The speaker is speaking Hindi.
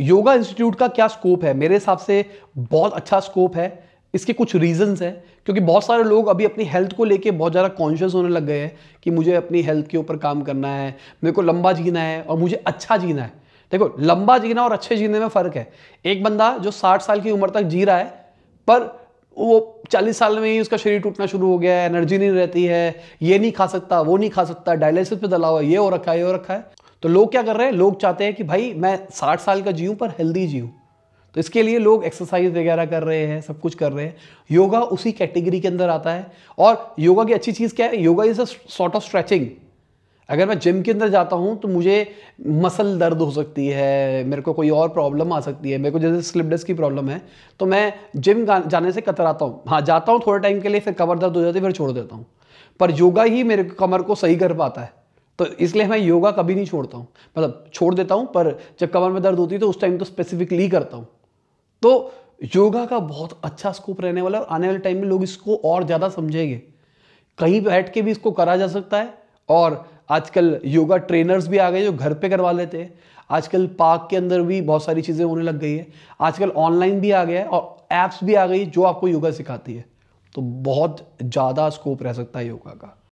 योगा इंस्टीट्यूट का क्या स्कोप है मेरे हिसाब से बहुत अच्छा स्कोप है इसके कुछ रीजंस हैं क्योंकि बहुत सारे लोग अभी अपनी हेल्थ को लेके बहुत ज़्यादा कॉन्शियस होने लग गए हैं कि मुझे अपनी हेल्थ के ऊपर काम करना है मेरे को लंबा जीना है और मुझे अच्छा जीना है देखो लंबा जीना और अच्छे जीने में फ़र्क है एक बंदा जो साठ साल की उम्र तक जी रहा है पर वो चालीस साल में ही उसका शरीर टूटना शुरू हो गया है एनर्जी नहीं रहती है ये नहीं खा सकता वो नहीं खा सकता डायलिसिस पे दला हुआ है ये हो रखा है ये हो रखा है तो लोग क्या कर रहे हैं लोग चाहते हैं कि भाई मैं साठ साल का जीऊँ पर हेल्दी जीऊँ तो इसके लिए लोग एक्सरसाइज वगैरह कर रहे हैं सब कुछ कर रहे हैं योगा उसी कैटेगरी के अंदर आता है और योगा की अच्छी चीज़ क्या है yoga is a sort of stretching अगर मैं जिम के अंदर जाता हूँ तो मुझे मसल दर्द हो सकती है मेरे को कोई और प्रॉब्लम आ सकती है मेरे को जैसे स्लिपडेस की प्रॉब्लम है तो मैं जिम जाने से कतराता हूँ हाँ जाता हूँ थोड़े टाइम के लिए फिर कमर दर्द हो जाती है फिर छोड़ देता हूँ पर योगा ही मेरे कमर को सही कर पाता है तो इसलिए मैं योगा कभी नहीं छोड़ता हूँ मतलब छोड़ देता हूँ पर जब कमर में दर्द होती है तो उस टाइम तो स्पेसिफिकली करता हूँ तो योगा का बहुत अच्छा स्कोप रहने वाला है और आने वाले टाइम में लोग इसको और ज़्यादा समझेंगे कहीं बैठ के भी इसको करा जा सकता है और आजकल योगा ट्रेनर्स भी आ गए जो घर पे करवा लेते हैं आजकल पार्क के अंदर भी बहुत सारी चीज़ें होने लग गई है आजकल ऑनलाइन भी आ गया है और ऐप्स भी आ गई जो आपको योगा सिखाती है तो बहुत ज़्यादा स्कोप रह सकता है योगा का